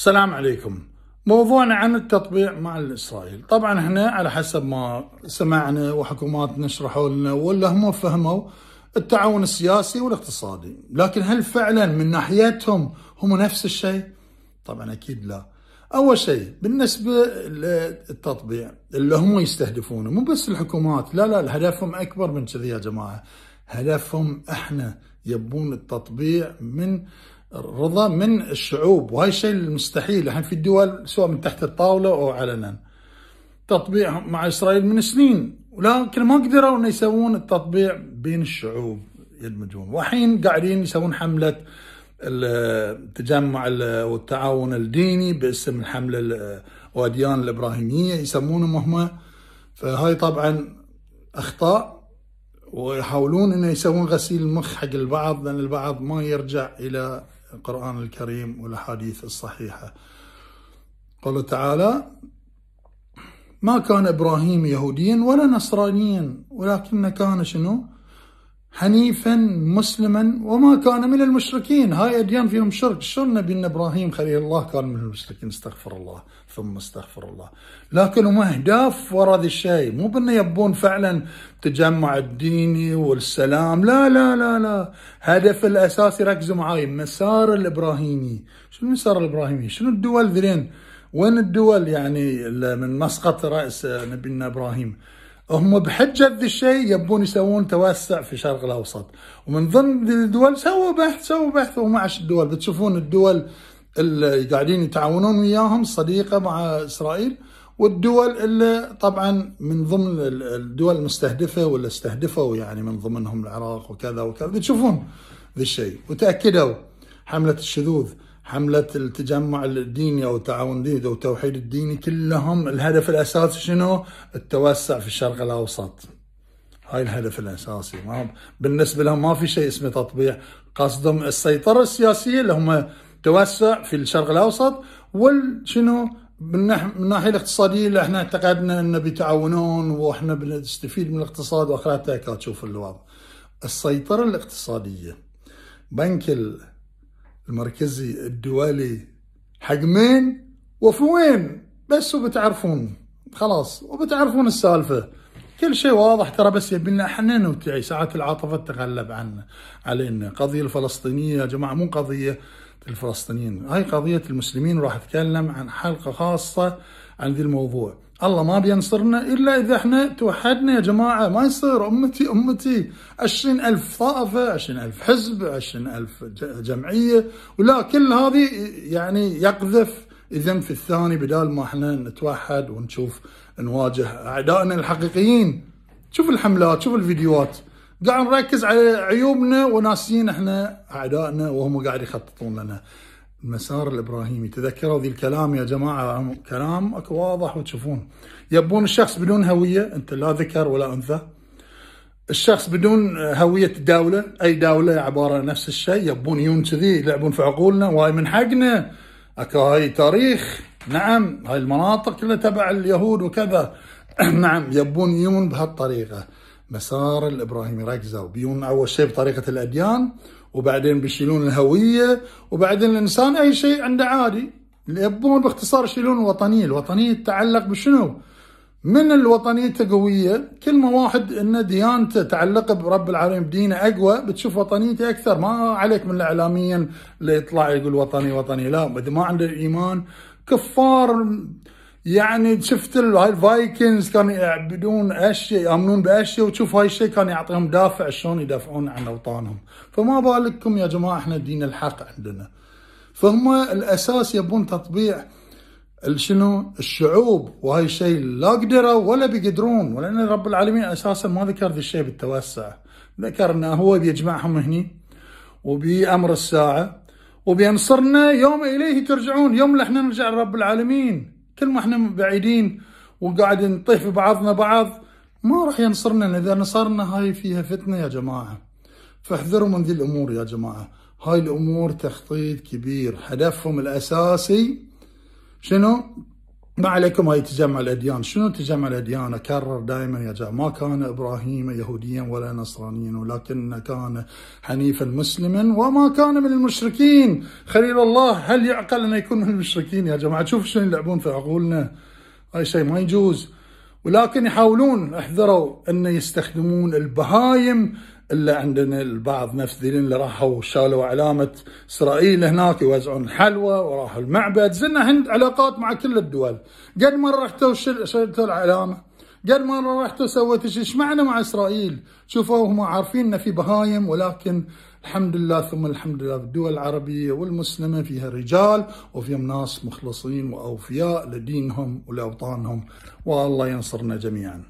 السلام عليكم موضوعنا عن التطبيع مع الإسرائيل طبعا هنا على حسب ما سمعنا وحكوماتنا شرحوا لنا ولا هم فهموا التعاون السياسي والاقتصادي لكن هل فعلا من ناحيتهم هم نفس الشيء طبعا أكيد لا أول شيء بالنسبة للتطبيع اللي هم يستهدفونه مو بس الحكومات لا لا هدفهم أكبر من كذي يا جماعة هدفهم احنا يبون التطبيع من رضا من الشعوب وهي الشيء المستحيل الحين في الدول سواء من تحت الطاوله او علنا تطبيع مع اسرائيل من سنين ولكن ما قدروا ان يسوون التطبيع بين الشعوب يدمجون والحين قاعدين يسوون حمله التجمع والتعاون الديني باسم الحمله الواديان الابراهيميه يسمونهم هم فهاي طبعا اخطاء ويحاولون ان يسوون غسيل مخ حق البعض لان البعض ما يرجع الى القرآن الكريم والأحاديث الصحيحة قال تعالى ما كان إبراهيم يهوديا ولا نصرانيا ولكن كان شنو حنيفا مسلما وما كان من المشركين هاي أديان فيهم شرك شو نبينا إبراهيم خليل الله كان من المشركين استغفر الله ثم استغفر الله لكن هم أهداف وراء ذي الشيء مو بأن يبون فعلا تجمع الديني والسلام لا لا لا لا هدف الأساسي ركزوا معاي مسار الإبراهيمي شنو المسار الإبراهيمي شنو الدول ذلين وين الدول يعني من مسقط رأس نبينا إبراهيم هم بحجة ذي الشيء يبون يسوون توسع في الشرق الأوسط ومن ضمن الدول سووا بحث سووا بحث و عش الدول بتشوفون الدول اللي قاعدين يتعاونون وياهم صديقة مع إسرائيل والدول اللي طبعا من ضمن الدول المستهدفة واللي استهدفوا يعني من ضمنهم العراق وكذا وكذا بتشوفون ذي الشيء وتأكدوا حملة الشذوذ حملة التجمع الديني أو التعاون الديني أو التوحيد الديني كلهم الهدف الأساسي شنو؟ التوسع في الشرق الأوسط هاي الهدف الأساسي ما بالنسبة لهم ما في شيء اسمه تطبيع قصدهم السيطرة السياسية اللي هم توسع في الشرق الأوسط والشنو من, من الناحيه الاقتصاديه اللي احنا اعتقدنا انه بيتعاونون واحنا بنستفيد من الاقتصاد واخرتها تشوف الوضع. السيطره الاقتصاديه بنك ال... المركزي الدولي حق مين وفي وين بس وبتعرفون خلاص وبتعرفون السالفه كل شيء واضح ترى بس يبي لنا احنا نوتعي ساعات العاطفه تتغلب عنا علينا القضيه الفلسطينيه يا جماعه مو قضيه الفلسطينيين هاي قضيه المسلمين راح اتكلم عن حلقه خاصه عن ذي الموضوع الله ما بينصرنا إلا إذا إحنا توحدنا يا جماعة ما يصير أمتي أمتي عشرين ألف طائفة عشرين ألف حزب عشرين ألف جمعية ولا كل هذه يعني يقذف إذن في الثاني بدال ما إحنا نتوحد ونشوف نواجه أعدائنا الحقيقيين شوف الحملات شوف الفيديوهات قاعد نركز على عيوبنا وناسيين احنا اعدائنا وهم قاعد يخططون لنا المسار الابراهيمي تذكروا ذي الكلام يا جماعه كلام اكو واضح وتشوفون يبون الشخص بدون هويه انت لا ذكر ولا انثى الشخص بدون هويه الدوله اي دوله عباره نفس الشيء يبون يون كذي يلعبون في عقولنا وهاي من حقنا اكو هاي تاريخ نعم هاي المناطق كلها تبع اليهود وكذا نعم يبون يون بهالطريقه مسار الابراهيمي ركزوا بيون اول شيء بطريقه الاديان وبعدين بيشيلون الهويه وبعدين الانسان اي شيء عنده عادي يبون باختصار يشيلون الوطنيه، الوطنيه تتعلق بشنو؟ من الوطنيه قويه، كل ما واحد ان ديانته تعلق برب العالمين بدينه اقوى بتشوف وطنيته اكثر، ما عليك من الإعلاميا اللي يطلع يقول وطني وطني، لا ما عنده ايمان كفار يعني شفت هاي الفايكنز كانوا يعبدون اشياء يامنون باشياء وتشوف هاي الشيء كان يعطيهم دافع شلون يدافعون عن اوطانهم فما بالكم يا جماعه احنا دين الحق عندنا فهم الاساس يبون تطبيع شنو الشعوب وهاي الشيء لا قدروا ولا بيقدرون ولان رب العالمين اساسا ما ذكر ذا الشيء بالتوسع ذكر انه هو بيجمعهم هني وبامر الساعه وبينصرنا يوم اليه ترجعون يوم اللي احنا نرجع لرب العالمين كل ما احنا بعيدين وقاعد نطيح في بعضنا بعض ما راح ينصرنا اذا نصرنا هاي فيها فتنه يا جماعه فاحذروا من ذي الامور يا جماعه هاي الامور تخطيط كبير هدفهم الاساسي شنو ما عليكم هاي تجمع الاديان، شنو تجمع الاديان؟ اكرر دائما يا جماعه ما كان ابراهيم يهوديا ولا نصرانيا ولكن كان حنيفا مسلما وما كان من المشركين، خليل الله هل يعقل انه يكون من المشركين يا جماعه؟ شوف شنو يلعبون في عقولنا. هاي شيء ما يجوز. ولكن يحاولون احذروا ان يستخدمون البهايم الا عندنا البعض نفذلين اللي راحوا شالوا علامه اسرائيل هناك يوزعون الحلوى وراحوا المعبد زلنا هند علاقات مع كل الدول قد مره رحتوا شلتوا العلامه قد مرة رحتوا سويتوا شيء ايش معنى مع اسرائيل؟ شوفوا هم عارفين ان في بهايم ولكن الحمد لله ثم الحمد لله الدول العربية والمسلمة فيها رجال وفيهم ناس مخلصين واوفياء لدينهم ولاوطانهم والله ينصرنا جميعا.